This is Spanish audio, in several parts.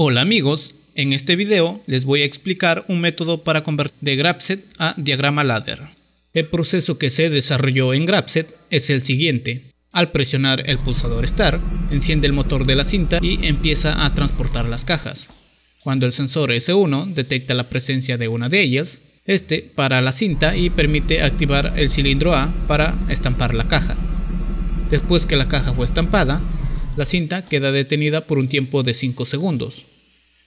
Hola amigos, en este video les voy a explicar un método para convertir de GrabSet a diagrama ladder. El proceso que se desarrolló en GrabSet es el siguiente. Al presionar el pulsador Start, enciende el motor de la cinta y empieza a transportar las cajas. Cuando el sensor S1 detecta la presencia de una de ellas, este para la cinta y permite activar el cilindro A para estampar la caja. Después que la caja fue estampada, la cinta queda detenida por un tiempo de 5 segundos.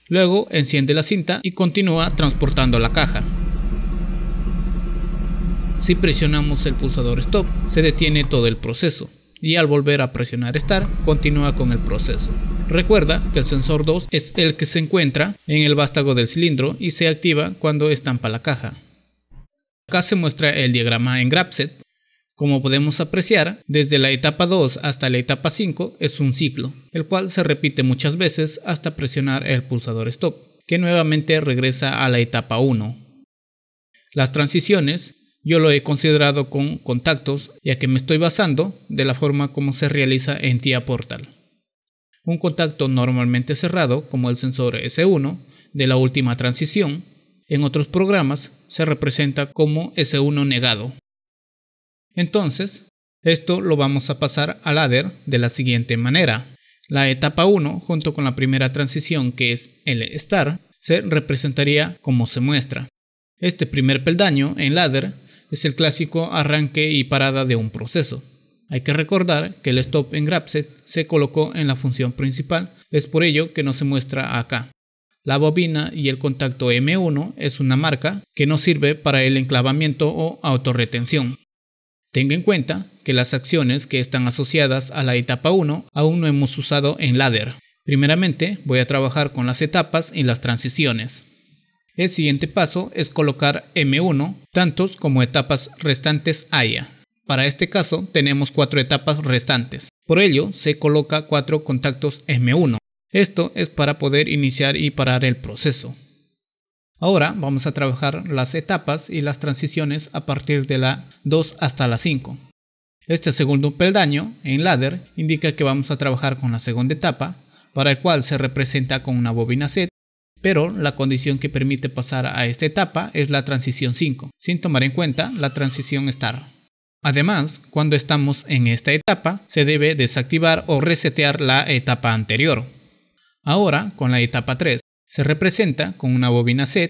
Luego enciende la cinta y continúa transportando la caja. Si presionamos el pulsador stop, se detiene todo el proceso y al volver a presionar Start, continúa con el proceso. Recuerda que el sensor 2 es el que se encuentra en el vástago del cilindro y se activa cuando estampa la caja. Acá se muestra el diagrama en GrabSet como podemos apreciar, desde la etapa 2 hasta la etapa 5 es un ciclo, el cual se repite muchas veces hasta presionar el pulsador stop, que nuevamente regresa a la etapa 1. Las transiciones yo lo he considerado con contactos, ya que me estoy basando de la forma como se realiza en TIA Portal. Un contacto normalmente cerrado, como el sensor S1 de la última transición, en otros programas se representa como S1 negado, entonces, esto lo vamos a pasar al ladder de la siguiente manera. La etapa 1, junto con la primera transición que es el star, se representaría como se muestra. Este primer peldaño en ladder es el clásico arranque y parada de un proceso. Hay que recordar que el stop en GrabSet se colocó en la función principal, es por ello que no se muestra acá. La bobina y el contacto M1 es una marca que no sirve para el enclavamiento o autorretención. Tenga en cuenta que las acciones que están asociadas a la etapa 1 aún no hemos usado en ladder. Primeramente voy a trabajar con las etapas y las transiciones. El siguiente paso es colocar M1 tantos como etapas restantes haya. Para este caso tenemos cuatro etapas restantes, por ello se coloca cuatro contactos M1. Esto es para poder iniciar y parar el proceso. Ahora vamos a trabajar las etapas y las transiciones a partir de la 2 hasta la 5. Este segundo peldaño en ladder indica que vamos a trabajar con la segunda etapa, para el cual se representa con una bobina set, pero la condición que permite pasar a esta etapa es la transición 5, sin tomar en cuenta la transición star. Además, cuando estamos en esta etapa, se debe desactivar o resetear la etapa anterior. Ahora, con la etapa 3, se representa con una bobina set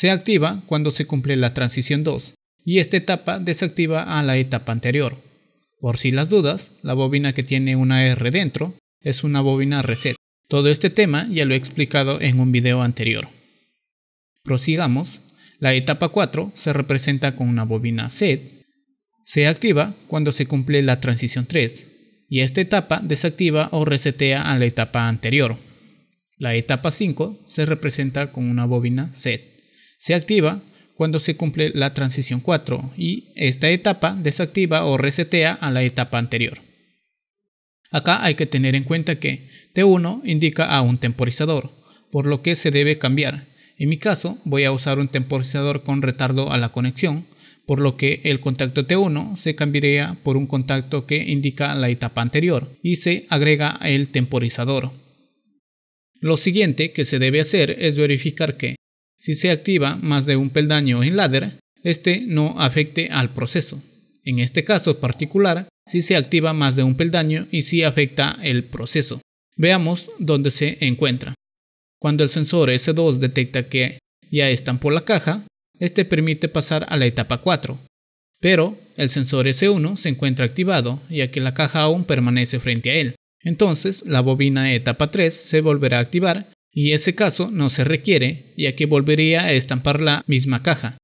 se activa cuando se cumple la transición 2 y esta etapa desactiva a la etapa anterior. Por si las dudas, la bobina que tiene una R dentro es una bobina reset. Todo este tema ya lo he explicado en un video anterior. Prosigamos. La etapa 4 se representa con una bobina set. Se activa cuando se cumple la transición 3 y esta etapa desactiva o resetea a la etapa anterior. La etapa 5 se representa con una bobina set. Se activa cuando se cumple la transición 4 y esta etapa desactiva o resetea a la etapa anterior. Acá hay que tener en cuenta que T1 indica a un temporizador, por lo que se debe cambiar. En mi caso voy a usar un temporizador con retardo a la conexión, por lo que el contacto T1 se cambiaría por un contacto que indica la etapa anterior y se agrega el temporizador. Lo siguiente que se debe hacer es verificar que si se activa más de un peldaño en ladder, este no afecte al proceso. En este caso particular, si se activa más de un peldaño y si afecta el proceso. Veamos dónde se encuentra. Cuando el sensor S2 detecta que ya por la caja, este permite pasar a la etapa 4. Pero el sensor S1 se encuentra activado ya que la caja aún permanece frente a él. Entonces la bobina etapa 3 se volverá a activar y ese caso no se requiere ya que volvería a estampar la misma caja.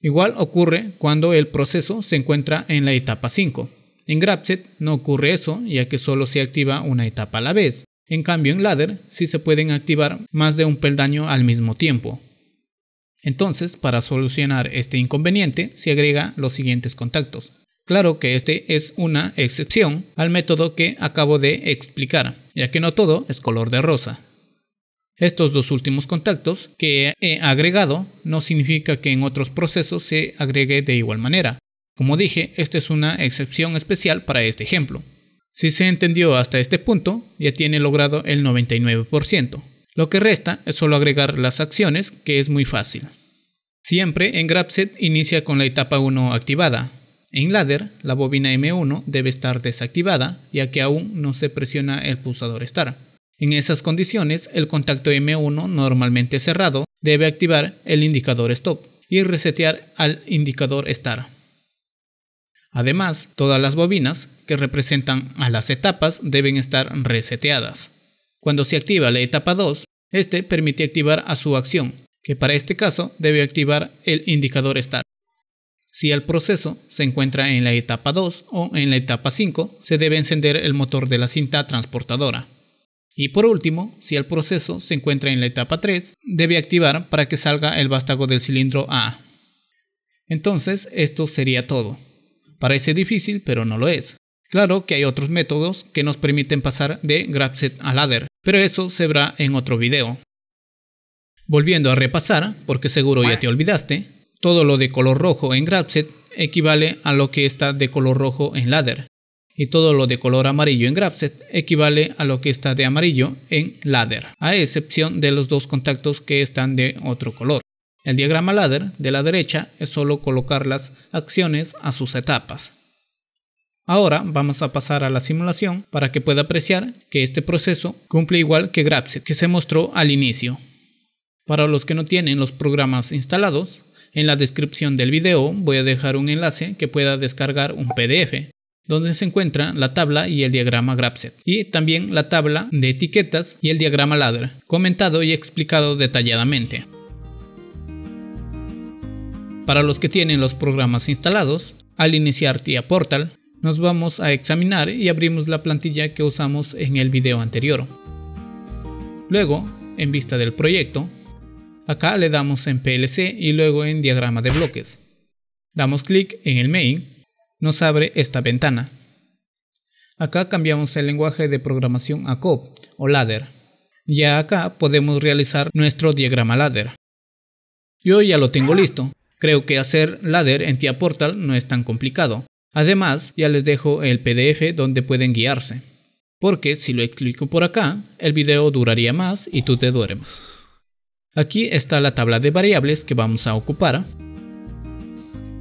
Igual ocurre cuando el proceso se encuentra en la etapa 5. En Grabset no ocurre eso ya que solo se activa una etapa a la vez. En cambio en Ladder sí se pueden activar más de un peldaño al mismo tiempo. Entonces, para solucionar este inconveniente, se agrega los siguientes contactos. Claro que este es una excepción al método que acabo de explicar, ya que no todo es color de rosa. Estos dos últimos contactos que he agregado no significa que en otros procesos se agregue de igual manera. Como dije, esta es una excepción especial para este ejemplo. Si se entendió hasta este punto, ya tiene logrado el 99%. Lo que resta es solo agregar las acciones, que es muy fácil. Siempre en GrabSet inicia con la etapa 1 activada. En Ladder, la bobina M1 debe estar desactivada, ya que aún no se presiona el pulsador Start. En esas condiciones, el contacto M1 normalmente cerrado debe activar el indicador stop y resetear al indicador start. Además, todas las bobinas que representan a las etapas deben estar reseteadas. Cuando se activa la etapa 2, este permite activar a su acción, que para este caso debe activar el indicador start. Si el proceso se encuentra en la etapa 2 o en la etapa 5, se debe encender el motor de la cinta transportadora. Y por último, si el proceso se encuentra en la etapa 3, debe activar para que salga el vástago del cilindro A. Entonces, esto sería todo. Parece difícil, pero no lo es. Claro que hay otros métodos que nos permiten pasar de GrabSet a Ladder, pero eso se verá en otro video. Volviendo a repasar, porque seguro ya te olvidaste, todo lo de color rojo en GrabSet equivale a lo que está de color rojo en Ladder, y todo lo de color amarillo en GraphSet equivale a lo que está de amarillo en ladder, a excepción de los dos contactos que están de otro color. El diagrama ladder de la derecha es solo colocar las acciones a sus etapas. Ahora vamos a pasar a la simulación para que pueda apreciar que este proceso cumple igual que GraphSet que se mostró al inicio. Para los que no tienen los programas instalados, en la descripción del video voy a dejar un enlace que pueda descargar un PDF donde se encuentra la tabla y el diagrama GraphSet, y también la tabla de etiquetas y el diagrama ladder, comentado y explicado detalladamente. Para los que tienen los programas instalados, al iniciar TIA Portal, nos vamos a examinar y abrimos la plantilla que usamos en el video anterior. Luego, en vista del proyecto, acá le damos en PLC y luego en diagrama de bloques. Damos clic en el main nos abre esta ventana. Acá cambiamos el lenguaje de programación a COP o ladder. Ya acá podemos realizar nuestro diagrama ladder. Yo ya lo tengo listo. Creo que hacer ladder en TIA Portal no es tan complicado. Además, ya les dejo el PDF donde pueden guiarse. Porque si lo explico por acá, el video duraría más y tú te duermes. Aquí está la tabla de variables que vamos a ocupar.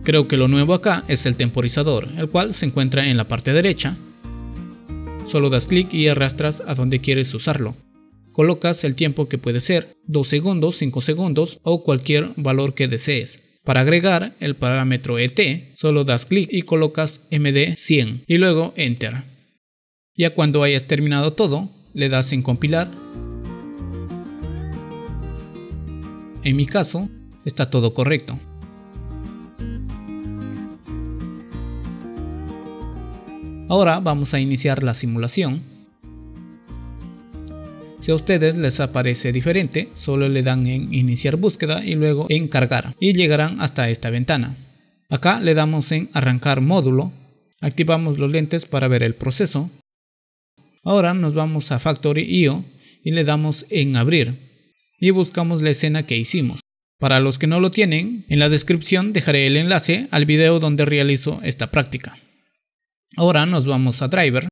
Creo que lo nuevo acá es el temporizador, el cual se encuentra en la parte derecha. Solo das clic y arrastras a donde quieres usarlo. Colocas el tiempo que puede ser 2 segundos, 5 segundos o cualquier valor que desees. Para agregar el parámetro ET, solo das clic y colocas MD100 y luego Enter. Ya cuando hayas terminado todo, le das en compilar. En mi caso, está todo correcto. Ahora vamos a iniciar la simulación. Si a ustedes les aparece diferente, solo le dan en iniciar búsqueda y luego en cargar y llegarán hasta esta ventana. Acá le damos en arrancar módulo, activamos los lentes para ver el proceso. Ahora nos vamos a Factory IO y le damos en abrir y buscamos la escena que hicimos. Para los que no lo tienen, en la descripción dejaré el enlace al video donde realizo esta práctica. Ahora nos vamos a driver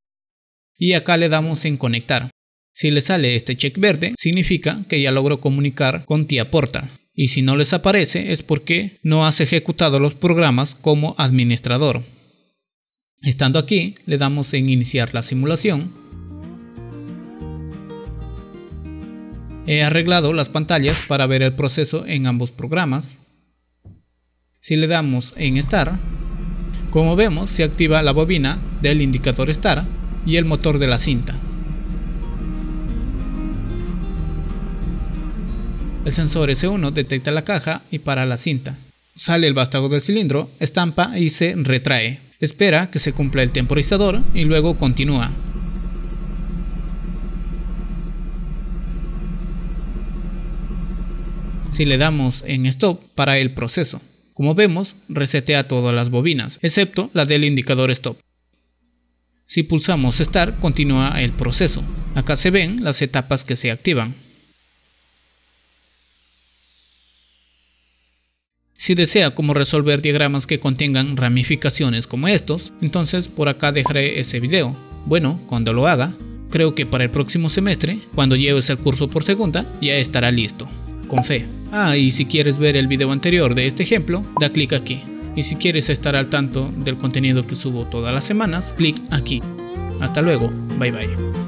y acá le damos en conectar. Si le sale este check verde, significa que ya logró comunicar con tía Porta. Y si no les aparece es porque no has ejecutado los programas como administrador. Estando aquí, le damos en iniciar la simulación. He arreglado las pantallas para ver el proceso en ambos programas. Si le damos en estar, como vemos, se activa la bobina del indicador STAR y el motor de la cinta. El sensor S1 detecta la caja y para la cinta. Sale el vástago del cilindro, estampa y se retrae. Espera que se cumpla el temporizador y luego continúa. Si le damos en stop para el proceso. Como vemos, resetea todas las bobinas, excepto la del indicador stop. Si pulsamos Start, continúa el proceso. Acá se ven las etapas que se activan. Si desea cómo resolver diagramas que contengan ramificaciones como estos, entonces por acá dejaré ese video. Bueno, cuando lo haga, creo que para el próximo semestre, cuando lleves el curso por segunda, ya estará listo. Con fe. Ah, y si quieres ver el video anterior de este ejemplo, da clic aquí. Y si quieres estar al tanto del contenido que subo todas las semanas, clic aquí. Hasta luego, bye bye.